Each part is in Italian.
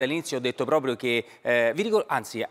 All'inizio ho detto proprio che, eh, vi ricordo, anzi eh,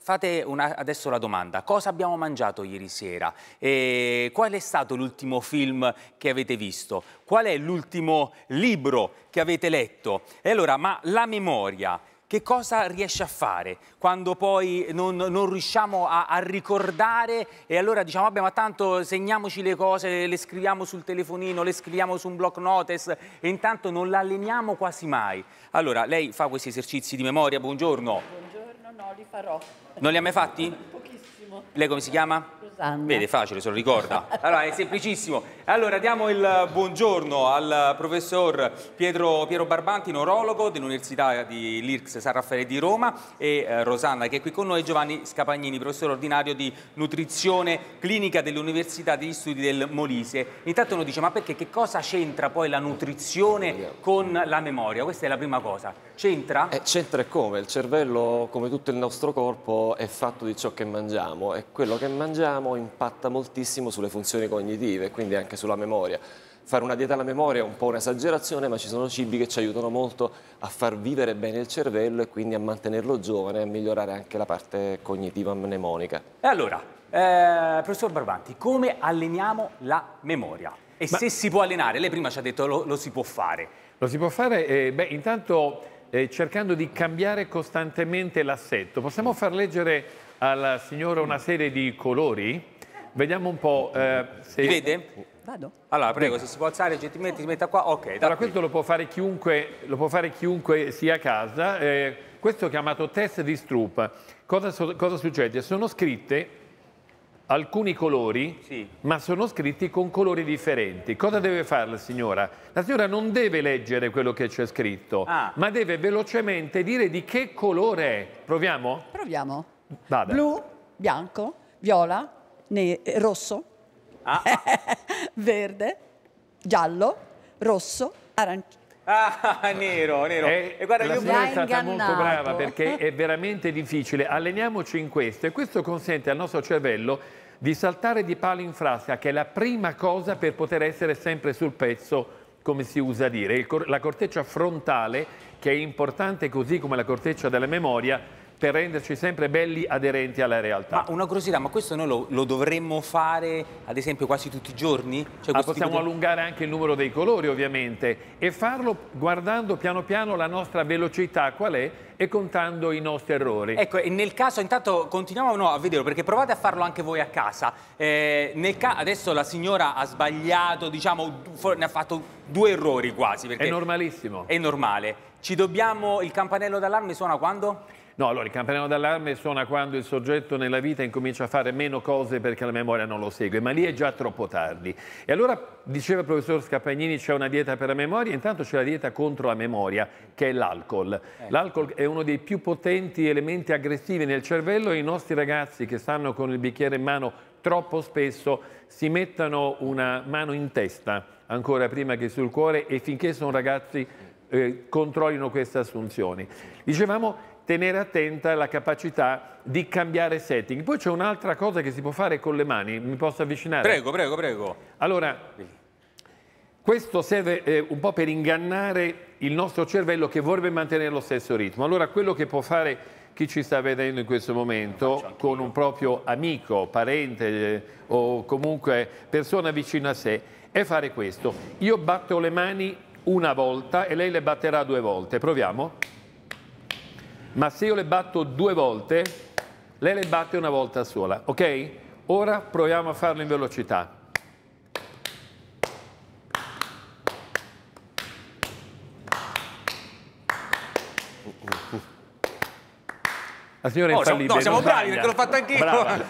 fate una, adesso la domanda, cosa abbiamo mangiato ieri sera? E qual è stato l'ultimo film che avete visto? Qual è l'ultimo libro che avete letto? E allora, ma la memoria, che cosa riesce a fare quando poi non, non riusciamo a, a, ricordare e allora diciamo vabbè ma tanto segniamoci le cose, le scriviamo sul telefonino, le scriviamo su un block notice e intanto non l'alleniamo quasi mai. Allora lei fa questi esercizi di memoria, buongiorno. Buongiorno, no li farò. Non li ha mai fatti? Pochissimo. Lei come si chiama? Sanna. Vede, facile, se lo ricorda. Allora, è semplicissimo. Allora, diamo il buongiorno al professor Pietro, Piero Barbanti, neurologo dell'Università di Lirx San Raffaele di Roma e eh, Rosanna che è qui con noi, Giovanni Scapagnini, professore ordinario di nutrizione clinica dell'Università degli Studi del Molise. Intanto uno dice, ma perché che cosa c'entra poi la nutrizione con la memoria? Questa è la prima cosa. C'entra? Eh, c'entra e come? Il cervello, come tutto il nostro corpo, è fatto di ciò che mangiamo e quello che mangiamo mangiamo impatta moltissimo sulle funzioni cognitive, quindi anche sulla memoria. Fare una dieta alla memoria è un po' un'esagerazione, ma ci sono cibi che ci aiutano molto a far vivere bene il cervello e quindi a mantenerlo giovane e a migliorare anche la parte cognitiva mnemonica. E allora, eh, professor Barbanti, come alleniamo la memoria? E ma... se si può allenare? Lei prima ci ha detto lo, lo si può fare. Lo si può fare? Eh, beh, intanto eh, cercando di cambiare costantemente l'assetto. Possiamo far leggere alla signora una serie di colori. Vediamo un po' eh, se... Li vede? Vado. Allora, prego, se si può alzare gentilmente, si metta qua. Ok, Allora, qui. questo lo può, fare chiunque, lo può fare chiunque sia a casa. Eh, questo è chiamato test di Stroop. Cosa, cosa succede? Sono scritte alcuni colori, sì. ma sono scritti con colori differenti. Cosa deve fare la signora? La signora non deve leggere quello che c'è scritto, ah. ma deve velocemente dire di che colore è. Proviamo? Proviamo. Vada. Blu, bianco, viola, eh, rosso, ah. ah. verde, giallo, rosso, arancione. Ah, nero, nero. Eh, e guarda, la io sono stata ingannato. molto brava perché è veramente difficile. Alleniamoci in questo e questo consente al nostro cervello di saltare di palo in frasca, che è la prima cosa per poter essere sempre sul pezzo, come si usa dire. la corteccia frontale, che è importante così come la corteccia della memoria, per renderci sempre belli aderenti alla realtà. Ma una curiosità, ma questo noi lo, lo dovremmo fare ad esempio quasi tutti i giorni? Cioè, ah, possiamo di... allungare anche il numero dei colori ovviamente e farlo guardando piano piano la nostra velocità qual è e contando i nostri errori. Ecco, e nel caso intanto continuiamo no, a vederlo perché provate a farlo anche voi a casa. Eh, ca adesso la signora ha sbagliato, diciamo, ne ha fatto due errori quasi. È normalissimo. È normale. Ci dobbiamo, il campanello d'allarme suona quando? No, allora il campanello d'allarme suona quando il soggetto nella vita incomincia a fare meno cose perché la memoria non lo segue, ma lì è già troppo tardi. E allora, diceva il professor Scappagnini c'è una dieta per la memoria, intanto c'è la dieta contro la memoria, che è l'alcol. Eh. L'alcol è uno dei più potenti elementi aggressivi nel cervello e i nostri ragazzi che stanno con il bicchiere in mano troppo spesso si mettono una mano in testa ancora prima che sul cuore e finché sono ragazzi eh, controllino queste assunzioni. Dicevamo tenere attenta la capacità di cambiare setting. Poi c'è un'altra cosa che si può fare con le mani, mi posso avvicinare? Prego, prego, prego. Allora, questo serve eh, un po' per ingannare il nostro cervello che vorrebbe mantenere lo stesso ritmo. Allora, quello che può fare chi ci sta vedendo in questo momento con un proprio amico, parente eh, o comunque persona vicino a sé è fare questo. Io batto le mani una volta e lei le batterà due volte. Proviamo ma se io le batto due volte, lei le batte una volta sola, ok? Ora proviamo a farlo in velocità. La signora oh, infallibile. No, siamo bravi perché l'ho fatto anch'io. Brava.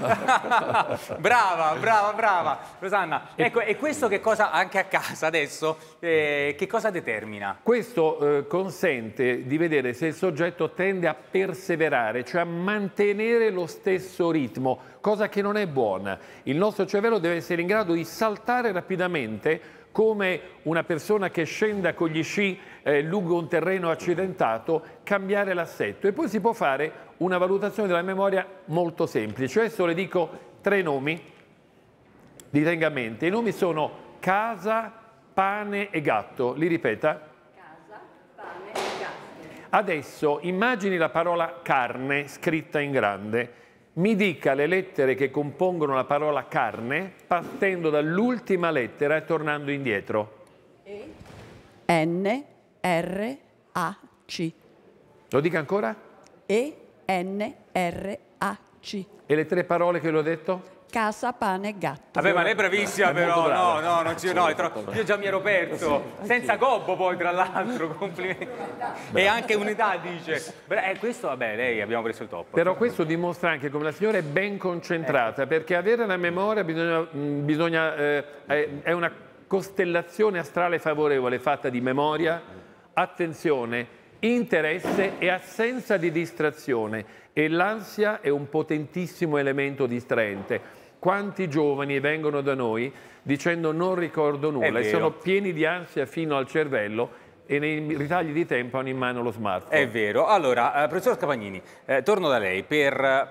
brava, brava, brava. Rosanna, ecco, e questo che cosa anche a casa adesso, eh, che cosa determina? Questo eh, consente di vedere se il soggetto tende a perseverare, cioè a mantenere lo stesso ritmo, cosa che non è buona. Il nostro cervello deve essere in grado di saltare rapidamente come una persona che scenda con gli sci eh, lungo un terreno accidentato, cambiare l'assetto. E poi si può fare una valutazione della memoria molto semplice. Adesso le dico tre nomi li a mente. I nomi sono casa, pane e gatto. Li ripeta? Casa, pane e gatto. Adesso immagini la parola carne scritta in grande mi dica le lettere che compongono la parola carne partendo dall'ultima lettera e tornando indietro. E? N, R, A, C. Lo dica ancora? E, N, R, A, C. E le tre parole che ho detto? casa, pane e gatto. Vabbè, ma lei è bravissima, però. No, no, non ci, no, io già mi ero perso. Senza gobbo, poi, tra l'altro. Complimenti. E anche un'età, dice. E eh, questo, vabbè, lei abbiamo preso il top. Però questo dimostra anche come la signora è ben concentrata, ecco. perché avere la memoria bisogna. Mm, bisogna eh, è una costellazione astrale favorevole fatta di memoria, attenzione, interesse e assenza di distrazione e l'ansia è un potentissimo elemento distraente quanti giovani vengono da noi dicendo non ricordo nulla e sono pieni di ansia fino al cervello e nei ritagli di tempo hanno in mano lo smartphone. È vero. Allora, eh, professor Scapagnini, eh, torno da lei per eh,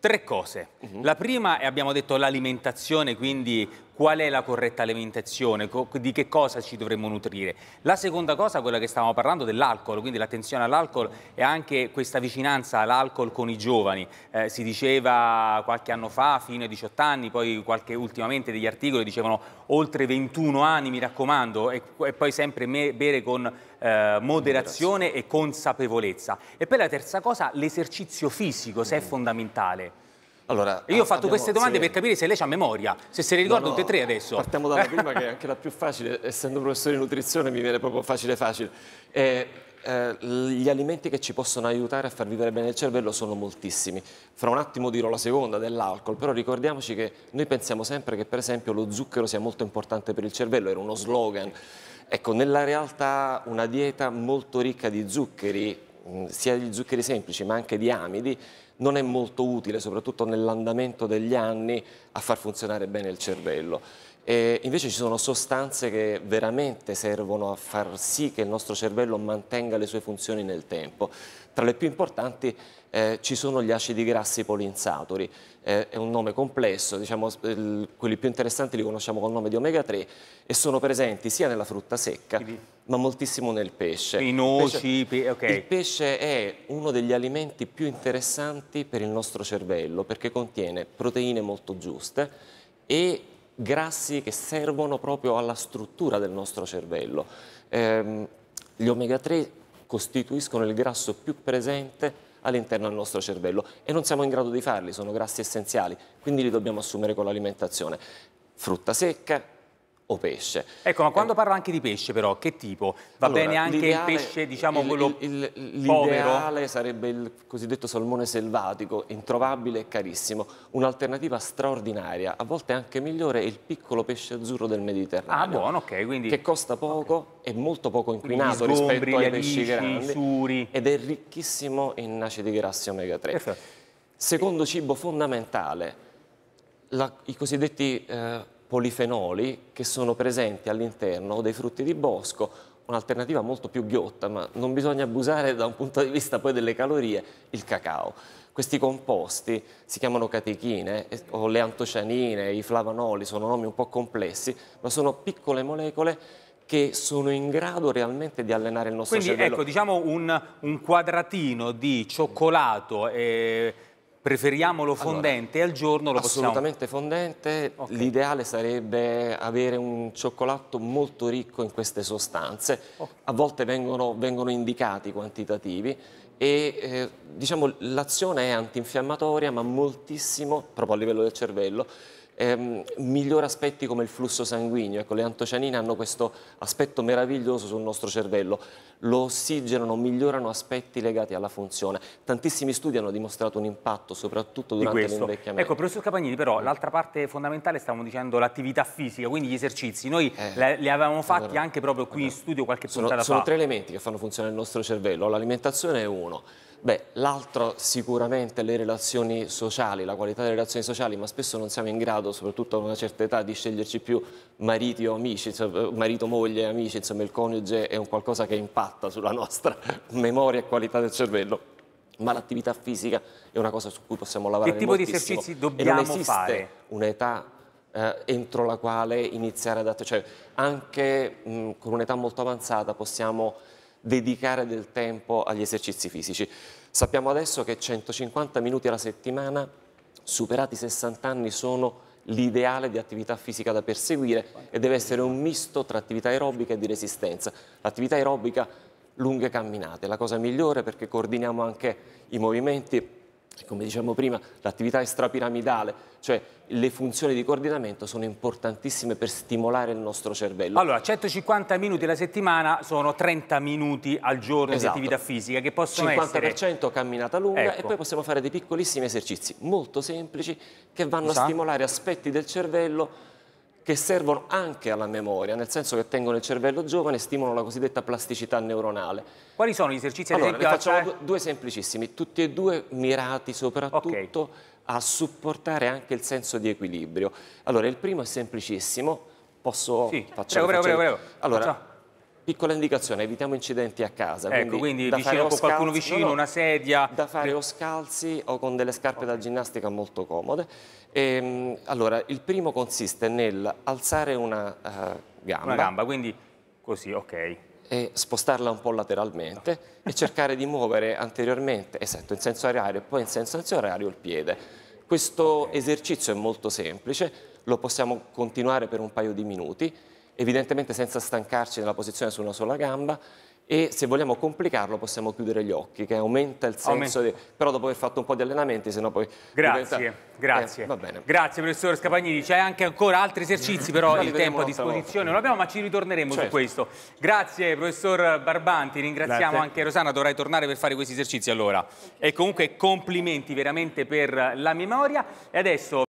tre cose. Uh mhm. -huh. La prima è, abbiamo detto, l'alimentazione, quindi qual è la corretta alimentazione, di che cosa ci dovremmo nutrire. La seconda cosa, quella che stavamo parlando, dell'alcol, quindi l'attenzione all'alcol e anche questa vicinanza all'alcol con i giovani. Eh, si diceva qualche anno fa, fino ai 18 anni, poi qualche, ultimamente degli articoli dicevano oltre 21 anni, mi raccomando, e, e poi sempre me, bere con eh, moderazione e consapevolezza. E poi la terza cosa, l'esercizio fisico, se è fondamentale. Allora, Io ho ah, fatto abbiamo, queste domande sì. per capire se lei ha memoria, se se le ricorda no, no, tutte e tre adesso. Partiamo dalla prima che è anche la più facile, essendo professore di nutrizione mi viene proprio facile facile. Eh, eh, gli alimenti che ci possono aiutare a far vivere bene il cervello sono moltissimi. Fra un attimo dirò la seconda dell'alcol, però ricordiamoci che noi pensiamo sempre che per esempio lo zucchero sia molto importante per il cervello, era uno slogan. Ecco, nella realtà una dieta molto ricca di zuccheri, sia di zuccheri semplici ma anche di amidi non è molto utile, soprattutto nell'andamento degli anni, a far funzionare bene il cervello. E invece ci sono sostanze che veramente servono a far sì che il nostro cervello mantenga le sue funzioni nel tempo. Tra le più importanti eh, ci sono gli acidi grassi polinsaturi, è, un nome complesso, diciamo, quelli più interessanti li conosciamo col nome di omega 3 e sono presenti sia nella frutta secca ma moltissimo nel pesce. I noci, pesce, okay. Il pesce è uno degli alimenti più interessanti per il nostro cervello perché contiene proteine molto giuste e grassi che servono proprio alla struttura del nostro cervello. Eh, gli omega 3 costituiscono il grasso più presente all'interno del nostro cervello e non siamo in grado di farli, sono grassi essenziali, quindi li dobbiamo assumere con l'alimentazione. Frutta secca, o pesce. Ecco, ma eh, quando eh, parla anche di pesce però, che tipo? Va allora, bene anche il pesce, diciamo, il, quello il, il, povero? L'ideale sarebbe il cosiddetto salmone selvatico, introvabile e carissimo. Un'alternativa straordinaria, a volte anche migliore, è il piccolo pesce azzurro del Mediterraneo. Ah, buono, ok, quindi... Che costa poco okay. e molto poco inquinato sgombri, rispetto ai alici, pesci grandi. Suri. Ed è ricchissimo in acidi grassi omega 3. Perfetto. Secondo cibo fondamentale, la, i cosiddetti... Eh, polifenoli che sono presenti all'interno dei frutti di bosco, un'alternativa molto più ghiotta, ma non bisogna abusare da un punto di vista poi delle calorie, il cacao. Questi composti si chiamano catechine eh, o le antocianine, i flavanoli, sono nomi un po' complessi, ma sono piccole molecole che sono in grado realmente di allenare il nostro Quindi, cervello. Quindi ecco, diciamo un, un quadratino di cioccolato e Preferiamolo fondente allora, al giorno lo assolutamente fondente, okay. l'ideale sarebbe avere un cioccolato molto ricco in queste sostanze, okay. a volte vengono, vengono indicati i quantitativi e eh, diciamo l'azione è antinfiammatoria ma moltissimo, proprio a livello del cervello, ehm, migliora aspetti come il flusso sanguigno, ecco le antocianine hanno questo aspetto meraviglioso sul nostro cervello lo ossigenano, migliorano aspetti legati alla funzione. Tantissimi studi hanno dimostrato un impatto, soprattutto durante l'invecchiamento. Ecco, professor Capagnini, però mm. l'altra parte fondamentale, stavamo dicendo l'attività fisica, quindi gli esercizi. Noi eh, le, avevamo fatti allora, anche proprio qui allora, in studio qualche sono, puntata sono fa. Sono tre elementi che fanno funzionare il nostro cervello, l'alimentazione è uno. Beh, l'altro sicuramente le relazioni sociali, la qualità delle relazioni sociali, ma spesso non siamo in grado, soprattutto a una certa età, di sceglierci più mariti o amici, marito, moglie, amici, insomma il coniuge è un qualcosa che impatta impatta sulla nostra memoria e qualità del cervello. Ma l'attività fisica è una cosa su cui possiamo lavorare Che tipo moltissimo. di esercizi dobbiamo fare? non esiste fare? un'età eh, entro la quale iniziare ad... Cioè, anche mh, mm, con un'età molto avanzata possiamo dedicare del tempo agli esercizi fisici. Sappiamo adesso che 150 minuti alla settimana, superati i 60 anni, sono l'ideale di attività fisica da perseguire e deve essere un misto tra attività aerobica e di resistenza. L'attività aerobica lunghe camminate, la cosa migliore perché coordiniamo anche i movimenti come dicevamo prima, l'attività estrapiramidale, cioè le funzioni di coordinamento sono importantissime per stimolare il nostro cervello. Allora, 150 minuti alla settimana sono 30 minuti al giorno esatto. di attività fisica che possono 50% essere... 50% camminata lunga ecco. e poi possiamo fare dei piccolissimi esercizi molto semplici che vanno Sa? a stimolare aspetti del cervello che servono anche alla memoria, nel senso che tengono il cervello giovane e stimolano la cosiddetta plasticità neuronale. Quali sono gli esercizi? Allora, esempio, facciamo cioè... due, due, semplicissimi, tutti e due mirati soprattutto okay. a supportare anche il senso di equilibrio. Allora, il primo è semplicissimo, posso... Sì, facciamo, prego, facciamo. prego, prego, prego. Allora, facciamo. Piccola indicazione, evitiamo incidenti a casa. Ecco, quindi, quindi vicino, scalzi, qualcuno vicino, no, una sedia. Da fare o scalzi o con delle scarpe okay. da ginnastica molto comode. E, ehm, allora, il primo consiste nel alzare una uh, gamba. Una gamba, quindi così, ok. E spostarla un po' lateralmente no. e cercare di muovere anteriormente, esatto, in senso aerario e poi in senso ansiorario il piede. Questo okay. esercizio è molto semplice, lo possiamo continuare per un paio di minuti evidentemente senza stancarci nella posizione su una sola gamba e se vogliamo complicarlo possiamo chiudere gli occhi che aumenta il senso aumenta. Di, però dopo aver fatto un po' di allenamenti sennò poi grazie diventa, eh, grazie eh, va bene grazie professore Scapagnini c'è anche ancora altri esercizi però il tempo a disposizione volta. non abbiamo ma ci ritorneremo certo. su questo grazie professor Barbanti ringraziamo grazie. anche Rosana dovrai tornare per fare questi esercizi allora e comunque complimenti veramente per la memoria e adesso